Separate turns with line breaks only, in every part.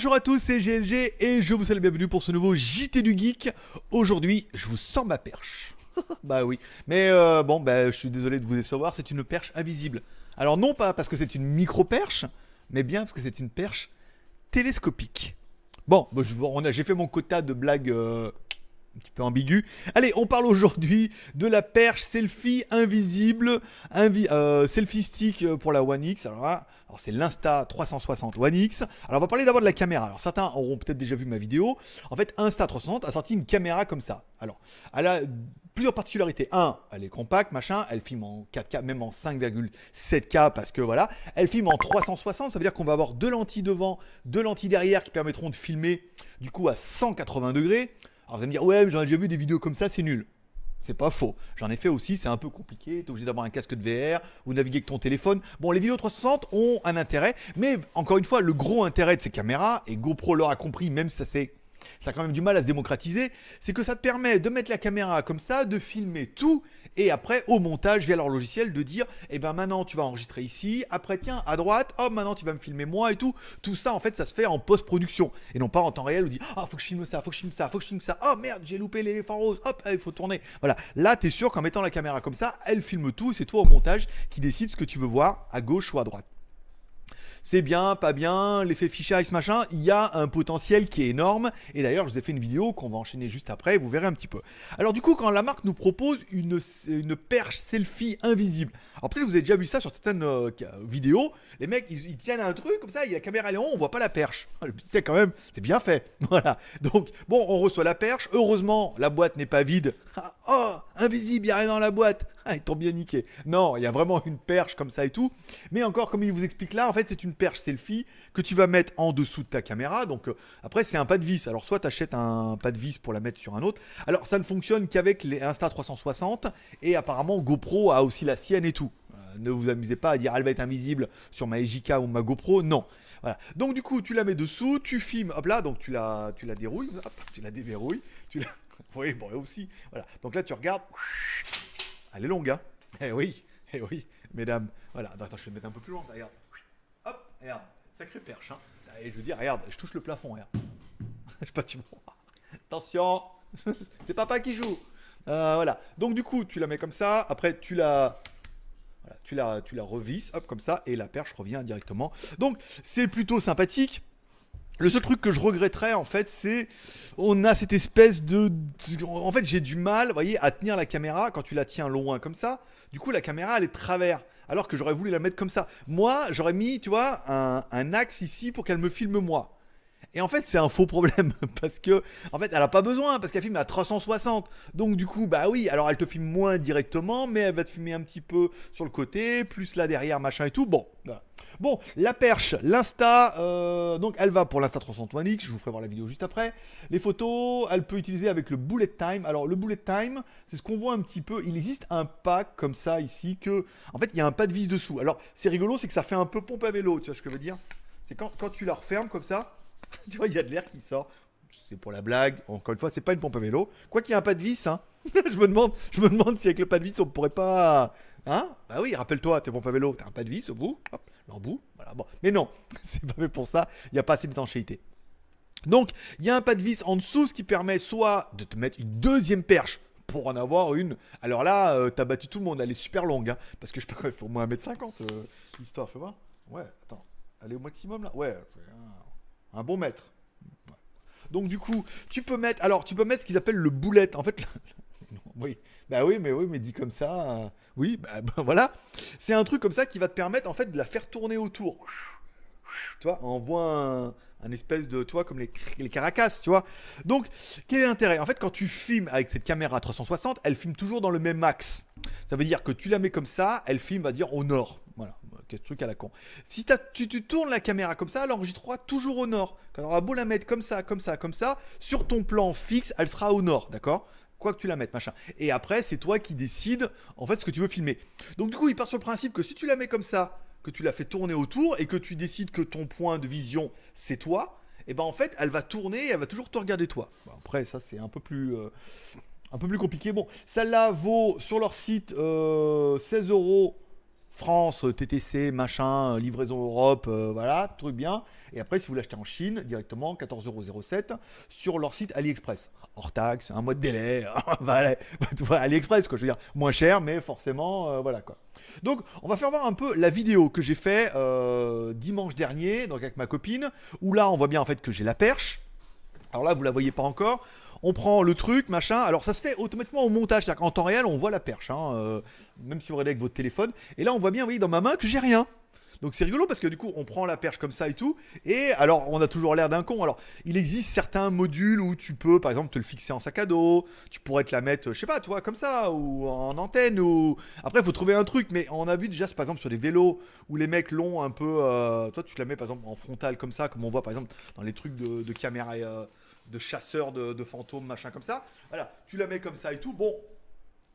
Bonjour à tous, c'est GLG et je vous souhaite bienvenue pour ce nouveau JT du Geek. Aujourd'hui, je vous sors ma perche. bah oui, mais euh, bon, bah, je suis désolé de vous décevoir, c'est une perche invisible. Alors non pas parce que c'est une micro-perche, mais bien parce que c'est une perche télescopique. Bon, bah, j'ai fait mon quota de blagues euh, petit peu ambigu. Allez, on parle aujourd'hui de la perche selfie invisible, euh, selfie stick euh, pour la One X. Alors, c'est l'Insta 360 One X. Alors on va parler d'abord de la caméra. Alors certains auront peut-être déjà vu ma vidéo. En fait, Insta 360 a sorti une caméra comme ça. Alors, elle a plusieurs particularités. Un, elle est compacte, machin, elle filme en 4K, même en 5,7K parce que voilà, elle filme en 360, ça veut dire qu'on va avoir deux lentilles devant, deux lentilles derrière qui permettront de filmer du coup à 180 degrés. Alors vous allez me dire, ouais, j'en ai déjà vu des vidéos comme ça, c'est nul. C'est pas faux. J'en ai fait aussi, c'est un peu compliqué. T'es obligé d'avoir un casque de VR ou naviguer avec ton téléphone. Bon, les vidéos 360 ont un intérêt, mais encore une fois, le gros intérêt de ces caméras, et GoPro l'aura compris, même si ça c'est. Ça a quand même du mal à se démocratiser, c'est que ça te permet de mettre la caméra comme ça, de filmer tout et après au montage via leur logiciel de dire eh ben maintenant tu vas enregistrer ici, après tiens à droite, oh maintenant tu vas me filmer moi et tout. Tout ça en fait ça se fait en post-production et non pas en temps réel où dit ah oh, faut que je filme ça, faut que je filme ça, faut que je filme ça. Oh merde, j'ai loupé l'éléphant rose. Hop, eh, il faut tourner. Voilà. Là, tu es sûr qu'en mettant la caméra comme ça, elle filme tout, c'est toi au montage qui décide ce que tu veux voir à gauche ou à droite c'est bien, pas bien, l'effet fisheye, ce machin, il y a un potentiel qui est énorme. Et d'ailleurs, je vous ai fait une vidéo qu'on va enchaîner juste après, vous verrez un petit peu. Alors du coup, quand la marque nous propose une, perche selfie invisible, alors peut-être vous avez déjà vu ça sur certaines euh, vidéos, les mecs, ils, tiennent un truc comme ça, il y a la caméra haut, on voit pas la perche. Putain, quand même, c'est bien fait. Voilà. Donc, bon, on reçoit la perche. Heureusement, la boîte n'est pas vide. Ah, oh, invisible, il n'y a rien dans la boîte. ils t'ont bien niqué. Non, il y a vraiment une perche comme ça et tout. Mais encore, comme il vous explique là, en fait, c'est une perche selfie que tu vas mettre en dessous de ta caméra. Donc euh, après, c'est un pas de vis. Alors soit tu achètes un pas de vis pour la mettre sur un autre. Alors ça ne fonctionne qu'avec les Insta360 et apparemment GoPro a aussi la sienne et tout euh, ne vous amusez pas à dire elle va être invisible sur ma EJK ou ma GoPro, non. Voilà. Donc du coup, tu la mets dessous, tu filmes, hop là, donc tu la, tu la dérouilles, tu la déverrouilles, tu la... Oui, bon, aussi. Voilà. Donc là, tu regardes, elle est longue, hein Eh oui, eh oui, mesdames. Voilà, attends, je vais me mettre un peu plus loin, regarde. Hop, regarde, sacrée perche, hein. Et je veux dire, regarde, je touche le plafond, regarde. je sais pas, tu vois. Attention, c'est papa qui joue. Euh, voilà, donc du coup, tu la mets comme ça, après tu la... Voilà, tu la, tu la revisses, hop, comme ça, et la perche revient directement. Donc, c'est plutôt sympathique. Le seul truc que je regretterais, en fait, c'est on a cette espèce de. En fait, j'ai du mal, vous voyez, à tenir la caméra quand tu la tiens loin comme ça. Du coup, la caméra, elle est de travers. Alors que j'aurais voulu la mettre comme ça. Moi, j'aurais mis, tu vois, un, axe ici pour qu'elle me filme moi. Et en fait, c'est un faux problème parce que, en fait, elle n'a pas besoin parce qu'elle filme à 360. Donc, du coup, bah oui, alors elle te filme moins directement, mais elle va te filmer un petit peu sur le côté, plus là derrière, machin et tout. Bon, Bon, la perche, l'Insta, euh, donc elle va pour l'Insta 300 x je vous ferai voir la vidéo juste après. Les photos, elle peut utiliser avec le bullet time. Alors le bullet time, c'est ce qu'on voit un petit peu, il existe un pack comme ça ici que, en fait il y a un pas de vis dessous. Alors c'est rigolo, c'est que ça fait un peu pompe à vélo, tu vois ce que je veux dire C'est quand, quand tu la refermes comme ça, tu vois, il y a de l'air qui sort. C'est pour la blague, encore une fois, c'est pas une pompe à vélo. Quoi qu'il y ait un pas de vis, hein. je, me demande, je me demande si avec le pas de vis, on pourrait pas Hein Bah oui, rappelle-toi, t'es bon pas vélo, t'as un pas de vis au bout, hop, l'embout, voilà, bon. Mais non, c'est pas fait pour ça, il n'y a pas assez d'étanchéité. Donc, il y a un pas de vis en dessous, qui permet soit de te mettre une deuxième perche pour en avoir une. Alors là, euh, t'as battu tout le monde, elle est super longue, hein, parce que je peux quand même faire au moins 1m50, l'histoire, fais voir. Ouais, attends, elle est au maximum là Ouais, un, bon mètre. Donc du coup, tu peux mettre, alors tu peux mettre ce qu'ils appellent le boulette. En fait, oui, bah oui, mais oui, mais dit comme ça, euh, oui, bah, bah, voilà. C'est un truc comme ça qui va te permettre en fait de la faire tourner autour. Tu vois, on voit un, espèce de, tu comme les, caracasses, tu vois. Donc, quel est l'intérêt En fait, quand tu filmes avec cette caméra 360, elle filme toujours dans le même axe. Ça veut dire que tu la mets comme ça, elle filme, va dire, au nord. Voilà, quel truc à la con. Si tu, tournes la caméra comme ça, elle enregistrera toujours au nord. Quand on aura beau la mettre comme ça, comme ça, comme ça, sur ton plan fixe, elle sera au nord, d'accord quoi que tu la mettes, machin. Et après, c'est toi qui décides en fait ce que tu veux filmer. Donc du coup, il part sur le principe que si tu la mets comme ça, que tu la fais tourner autour et que tu décides que ton point de vision c'est toi, et eh ben en fait, elle va tourner et elle va toujours te regarder toi. après, ça c'est un peu plus euh, un peu plus compliqué. Bon, celle-là vaut sur leur site 16 euh, euros France, euh, TTC, machin, euh, livraison Europe, euh, voilà, truc bien. Et après, si vous l'achetez en Chine, directement, 14,07€ sur leur site AliExpress. Hors taxe, un mois de délai, voilà, AliExpress, quoi, je veux dire, moins cher, mais forcément, voilà, quoi. Donc, on va faire voir un peu la vidéo que j'ai fait dimanche dernier, donc avec ma copine, où là, on voit bien, en fait, que j'ai la perche. Alors là, vous la voyez pas encore on prend le truc, machin. Alors ça se fait automatiquement au montage, c'est-à-dire qu'en temps réel, on voit la perche, hein, euh, même si vous regardez avec votre téléphone. Et là, on voit bien, oui, dans ma main que j'ai rien. Donc c'est rigolo parce que du coup on prend la perche comme ça et tout. Et alors on a toujours l'air d'un con. Alors il existe certains modules où tu peux par exemple te le fixer en sac à dos. Tu pourrais te la mettre, euh, je sais pas, toi comme ça ou en antenne ou après faut trouver un truc. Mais on a vu déjà par exemple sur les vélos où les mecs l'ont un peu. Euh, toi tu te la mets par exemple en frontal comme ça, comme on voit par exemple dans les trucs de, caméra de chasseur de, fantômes, machin comme ça. Voilà, tu la mets comme ça et tout. Bon,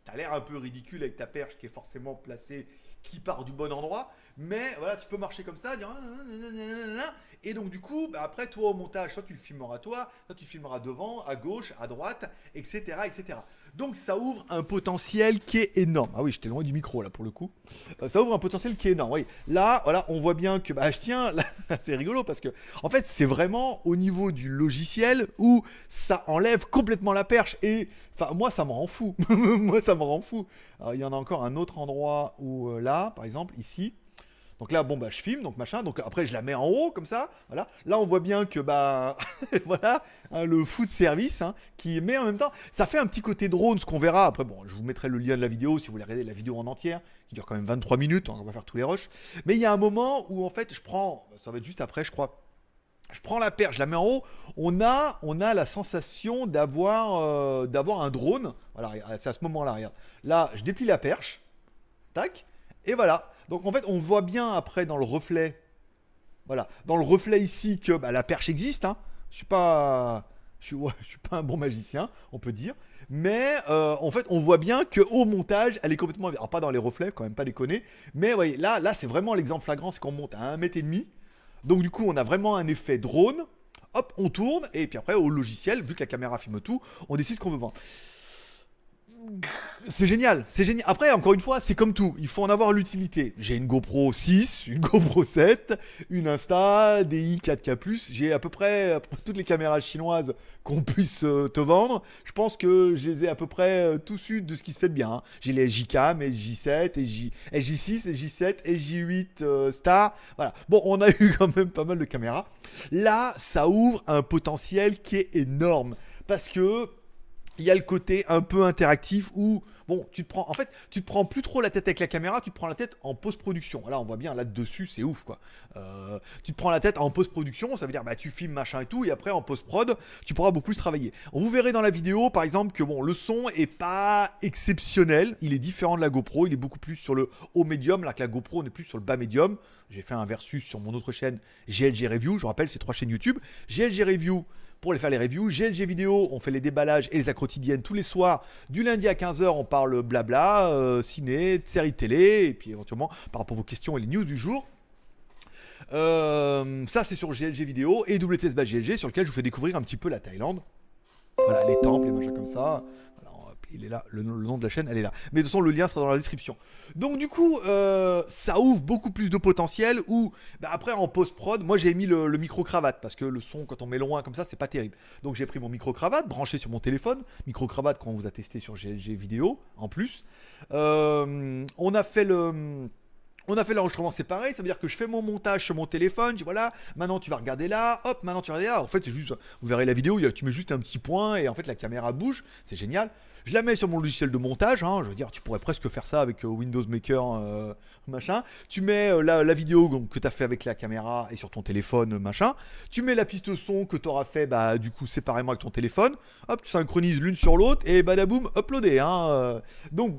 t'as l'air un peu ridicule avec ta perche qui est forcément placée, qui part du bon endroit. Mais voilà, tu peux marcher comme ça, dire hein, hein, hein, et donc, du coup, bah, après, toi, au montage, soit tu le filmeras toi, soit tu filmeras devant, à gauche, à droite, etc., etc. Donc, ça ouvre un potentiel qui est énorme. Ah oui, j'étais loin du micro, là, pour le coup. Euh, ça ouvre un potentiel qui est énorme. Oui. Là, voilà, on voit bien que, bah, je tiens, c'est rigolo parce que, en fait, c'est vraiment au niveau du logiciel où ça enlève complètement la perche. Et, enfin, moi, ça me rend fou. moi, ça me rend fou. il y en a encore un autre endroit où, euh, là, par exemple, ici, donc là, bon, bah, je filme, donc machin. Donc après, je la mets en haut, comme ça. Voilà. Là, on voit bien que, bah, voilà, hein, le foot service hein, qui met en même temps. Ça fait un petit côté drone, ce qu'on verra. Après, bon, je vous mettrai le lien de la vidéo si vous voulez regarder la vidéo en entière, qui dure quand même 23 minutes. Hein, on va faire tous les rushs. Mais il y a un moment où, en fait, je prends, ça va être juste après, je crois. Je prends la perche, je la mets en haut. On a, on a la sensation d'avoir euh, un drone. Voilà, c'est à ce moment-là, regarde. Là, je déplie la perche. Tac. Et voilà. Donc en fait, on voit bien après dans le reflet, voilà, dans le reflet ici que bah, la perche existe. Hein. Je suis pas, je suis, pas un bon magicien, on peut dire. Mais euh, en fait, on voit bien que au montage, elle est complètement, alors pas dans les reflets, quand même pas déconner. Mais voyez, là, là, c'est vraiment l'exemple flagrant, c'est qu'on monte à un mètre et demi. Donc du coup, on a vraiment un effet drone. Hop, on tourne et puis après au logiciel, vu que la caméra filme tout, on décide ce qu'on veut vendre c'est génial, c'est génial. Après, encore une fois, c'est comme tout, il faut en avoir l'utilité. J'ai une GoPro 6, une GoPro 7, une Insta, des i 4K+, j'ai à peu près toutes les caméras chinoises qu'on puisse euh, te vendre. Je pense que je les ai à peu près euh, tous suite de ce qui se fait de bien. Hein. J'ai les jK et J7, et J, 6 et J7, et J8 euh, Star. Voilà. Bon, on a eu quand même pas mal de caméras. Là, ça ouvre un potentiel qui est énorme parce que il y a le côté un peu interactif où Bon, tu te prends, en fait, tu te prends plus trop la tête avec la caméra, tu te prends la tête en post-production. Là, on voit bien, là-dessus, c'est ouf, quoi. Euh, tu te prends la tête en post-production, ça veut dire, bah, tu filmes machin et tout, et après, en post-prod, tu pourras beaucoup plus travailler. Vous verrez dans la vidéo, par exemple, que bon, le son est pas exceptionnel, il est différent de la GoPro, il est beaucoup plus sur le haut médium, là que la GoPro, on plus sur le bas médium. J'ai fait un versus sur mon autre chaîne, GLG Review, je rappelle, c'est trois chaînes YouTube. GLG Review, pour les faire les reviews, GLG Vidéo, on fait les déballages et les quotidiennes tous les soirs, du lundi à 15h, on le blabla, euh, ciné, série télé, et puis éventuellement par rapport à vos questions et les news du jour. Euh, ça, c'est sur GLG vidéo et WTS sur lequel je vous fais découvrir un petit peu la Thaïlande. Voilà, les temples, et machin comme ça il est là, le, nom de la chaîne, elle est là. Mais de toute façon, le lien sera dans la description. Donc du coup, euh, ça ouvre beaucoup plus de potentiel Ou bah, après en post-prod, moi j'ai mis le, micro-cravate parce que le son, quand on met loin comme ça, c'est pas terrible. Donc j'ai pris mon micro-cravate, branché sur mon téléphone, micro-cravate qu'on vous a testé sur GLG vidéo en plus. Euh, on a fait le... On a fait l'enregistrement, c'est Ça veut dire que je fais mon montage sur mon téléphone. Je dis voilà, maintenant tu vas regarder là, hop, maintenant tu vas regarder là. En fait, c'est juste, vous verrez la vidéo, tu mets juste un petit point et en fait la caméra bouge. C'est génial. Je la mets sur mon logiciel de montage. Hein, je veux dire, tu pourrais presque faire ça avec euh, Windows Maker, euh, machin. Tu mets euh, la, vidéo que tu as fait avec la caméra et sur ton téléphone, machin. Tu mets la piste son que tu auras fait, bah, du coup, séparément avec ton téléphone. Hop, tu synchronises l'une sur l'autre et bada uploadé, Hein, Donc,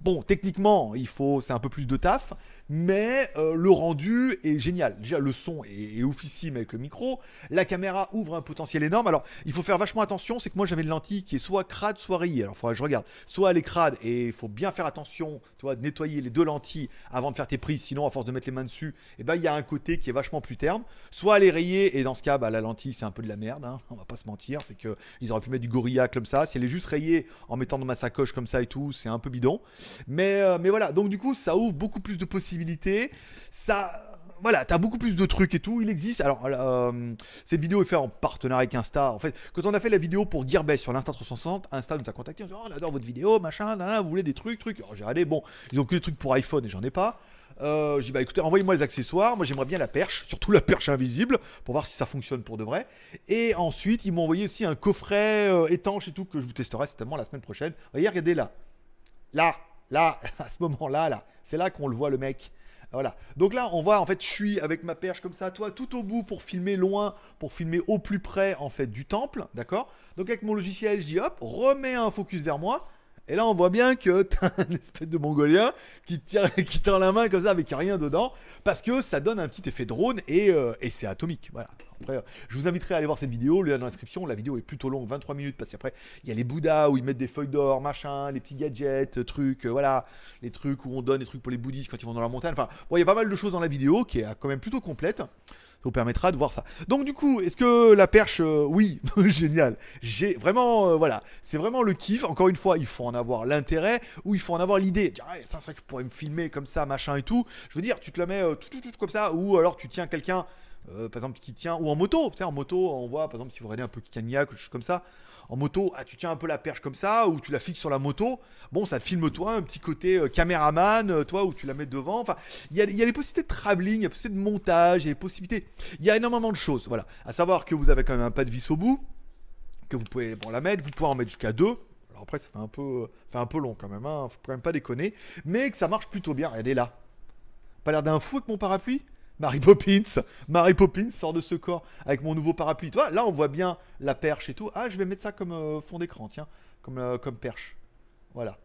bon, techniquement, il faut, c'est un peu plus de taf mais euh, le rendu est génial. Déjà, le son est, oufissime avec le micro. La caméra ouvre un potentiel énorme. Alors, il faut faire vachement attention. C'est que moi, j'avais une lentille qui est soit crade, soit rayée. Alors, il que je regarde. Soit elle est crade et il faut bien faire attention, toi de nettoyer les deux lentilles avant de faire tes prises. Sinon, à force de mettre les mains dessus, Et eh ben, il y a un côté qui est vachement plus terme Soit elle est rayée et dans ce cas, bah, la lentille, c'est un peu de la merde. Hein. On va pas se mentir. C'est qu'ils auraient pu mettre du gorilla comme ça. Si elle est juste rayée en mettant dans ma sacoche comme ça et tout, c'est un peu bidon. Mais, euh, mais voilà. Donc, du coup, ça ouvre beaucoup plus de possibilités ça, voilà, t'as beaucoup plus de trucs et tout. Il existe. Alors, euh, cette vidéo est faite en partenariat avec Insta. En fait, quand on a fait la vidéo pour Gearbest sur l'Insta360, Insta nous a contacté. Genre, oh, adore votre vidéo, machin, là, vous voulez des trucs, trucs. J'ai regardé bon, ils ont que des trucs pour iPhone et j'en ai pas. Euh, j'ai dit, bah écoutez, envoyez-moi les accessoires. Moi, j'aimerais bien la perche, surtout la perche invisible, pour voir si ça fonctionne pour de vrai. Et ensuite, ils m'ont envoyé aussi un coffret euh, étanche et tout que je vous testerai certainement la semaine prochaine. regardez là. Là, Là, à ce moment-là, là, c'est là qu'on le voit le mec. Voilà. Donc là, on voit en fait, je suis avec ma perche comme ça, toi, tout au bout pour filmer loin, pour filmer au plus près en fait du temple, d'accord Donc avec mon logiciel, j'y hop, remets un focus vers moi. Et là, on voit bien que t'as un espèce de mongolien qui, tient qui tend la main comme ça avec rien dedans, parce que ça donne un petit effet drone et, euh, et c'est atomique. Voilà. Après, je vous inviterai à aller voir cette vidéo, le lien dans l'inscription. La vidéo est plutôt longue, 23 minutes, parce qu'après, il y a les Bouddhas où ils mettent des feuilles d'or, machin, les petits gadgets, euh, trucs, euh, voilà, les trucs où on donne des trucs pour les bouddhistes quand ils vont dans la montagne. Enfin, bon, il y a pas mal de choses dans la vidéo qui est quand même plutôt complète. Ça vous permettra de voir ça. Donc, du coup, est-ce que la perche, euh, oui, génial. J'ai vraiment, voilà, c'est vraiment le kiff. Encore une fois, il faut en avoir l'intérêt ou il faut en avoir l'idée. Ah, ça serait que je pourrais me filmer comme ça, machin et tout. Je veux dire, tu te la mets tout, tout, tout, comme ça, ou alors tu tiens quelqu'un euh, par exemple, qui tient, ou en moto, tu sais, en moto, on voit, par exemple, si vous regardez un peu Kikania comme ça, en moto, ah, tu tiens un peu la perche comme ça, ou tu la fixes sur la moto, bon, ça filme toi, un petit côté euh, caméraman, euh, toi, où tu la mets devant, enfin, il y, a les possibilités de travelling, il y a les possibilités de montage, il y a les possibilités, il y a énormément de choses, voilà, à savoir que vous avez quand même un pas de vis au bout, que vous pouvez, bon, la mettre, vous pouvez en mettre jusqu'à deux, alors après, ça fait un peu, fait un peu long quand même, hein, faut quand même pas déconner, mais que ça marche plutôt bien, elle est là, pas l'air d'un fou avec mon parapluie Mary Poppins, Mary Poppins sort de ce corps avec mon nouveau parapluie. Toi, là, on voit bien la perche et tout. Ah, je vais mettre ça comme euh, fond d'écran, tiens, comme, euh, comme perche. Voilà.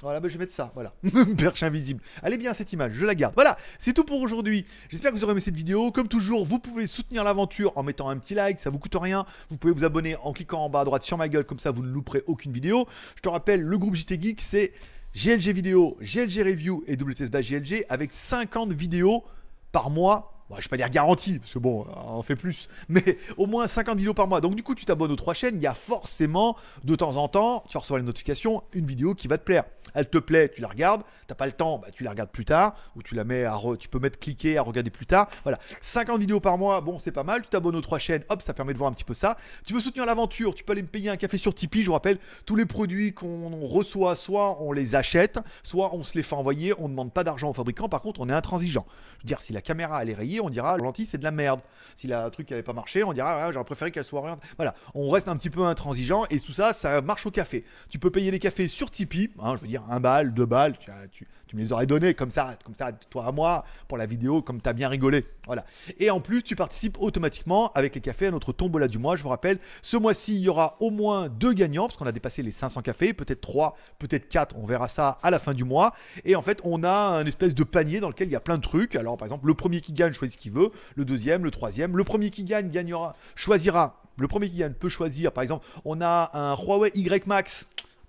Voilà, bah, je vais mettre ça, voilà. Perche invisible. Allez bien cette image, je la garde. Voilà, c'est tout pour aujourd'hui. J'espère que vous aurez aimé cette vidéo. Comme toujours, vous pouvez soutenir l'aventure en mettant un petit like, ça vous coûte rien. Vous pouvez vous abonner en cliquant en bas à droite sur ma gueule, comme ça vous ne louperez aucune vidéo. Je te rappelle, le groupe JT Geek, c'est GLG Vidéo, GLG Review et WTS GLG avec 50 vidéos par mois bah, je ne vais pas dire garantie, parce que bon, on fait plus, mais au moins 50 vidéos par mois. Donc du coup, tu t'abonnes aux trois chaînes, il y a forcément, de temps en temps, tu reçois les notifications, une vidéo qui va te plaire. Elle te plaît, tu la regardes, t'as pas le temps, bah, tu la regardes plus tard, ou tu la mets à tu peux mettre cliquer à regarder plus tard. Voilà, 50 vidéos par mois, bon, c'est pas mal, tu t'abonnes aux trois chaînes, hop, ça permet de voir un petit peu ça. Tu veux soutenir l'aventure, tu peux aller me payer un café sur Tipeee, je vous rappelle, tous les produits qu'on reçoit, soit on les achète, soit on se les fait envoyer, on ne demande pas d'argent aux fabricants, par contre, on est intransigeant. Je veux dire, si la caméra, elle est rayée, on dira l'anti c'est de la merde. Si la truc n'avait pas marché, on dira ah, j'aurais préféré qu'elle soit rien Voilà, on reste un petit peu intransigeant et tout ça, ça marche au café. Tu peux payer les cafés sur Tipeee, hein, je veux dire un bal, deux balles, tu, tu me les aurais donnés comme ça, comme ça, toi à moi, pour la vidéo, comme tu as bien rigolé. Voilà. Et en plus, tu participes automatiquement avec les cafés à notre tombola du mois. Je vous rappelle, ce mois-ci, il y aura au moins deux gagnants, parce qu'on a dépassé les 500 cafés, peut-être trois, peut-être quatre. on verra ça à la fin du mois. Et en fait, on a un espèce de panier dans lequel il y a plein de trucs. Alors, par exemple, le premier qui gagne choisit ce qu'il veut, le deuxième, le troisième. Le premier qui gagne gagnera, choisira. Le premier qui gagne peut choisir, par exemple, on a un Huawei Y Max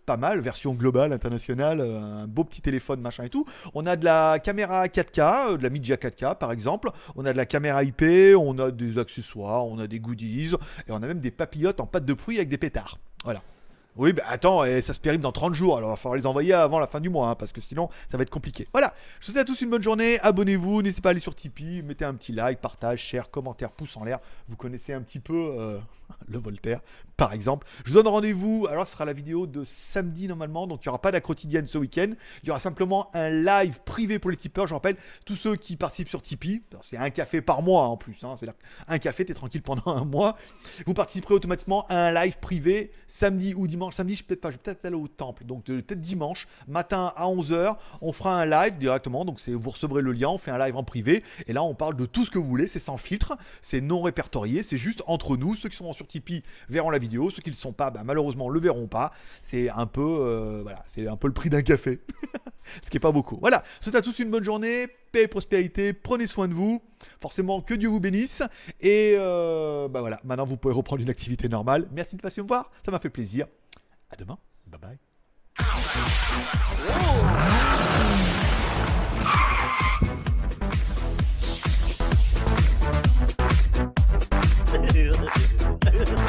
pas mal, version globale, internationale, euh, un beau petit téléphone, machin et tout. On a de la caméra 4K, euh, de la Midja 4K par exemple, on a de la caméra IP, on a des accessoires, on a des goodies, et on a même des papillotes en pâte de fruits avec des pétards. Voilà. Oui, bah attends, eh, ça se périme dans 30 jours, alors il va falloir les envoyer avant la fin du mois, hein, parce que sinon ça va être compliqué. Voilà, je vous souhaite à tous une bonne journée, abonnez-vous, n'hésitez pas à aller sur Tipeee, mettez un petit like, partage, share, commentaire, pouce en l'air, vous connaissez un petit peu euh, le Voltaire, par exemple. Je vous donne rendez-vous, alors ce sera la vidéo de samedi normalement, donc il n'y aura pas de ce week-end, il y aura simplement un live privé pour les tipeurs, je rappelle, tous ceux qui participent sur Tipeee, c'est un café par mois hein, en plus, hein, cest à un café, t'es tranquille pendant un mois, vous participerez automatiquement à un live privé samedi ou dimanche samedi, je peut-être pas, je vais peut-être aller au temple. Donc euh, peut-être dimanche matin à 11h, on fera un live directement. Donc vous recevrez le lien, on fait un live en privé. Et là, on parle de tout ce que vous voulez. C'est sans filtre, c'est non répertorié, c'est juste entre nous. Ceux qui sont sur Tipeee verront la vidéo, ceux qui ne le sont pas, bah, malheureusement, le verront pas. C'est un peu, euh, voilà, c'est un peu le prix d'un café, ce qui n'est pas beaucoup. Voilà. Souhaite à tous une bonne journée, paix et prospérité. Prenez soin de vous. Forcément, que Dieu vous bénisse. Et euh, bah, voilà, maintenant vous pouvez reprendre une activité normale. Merci de passer me voir, ça m'a fait plaisir. À demain. Bye bye.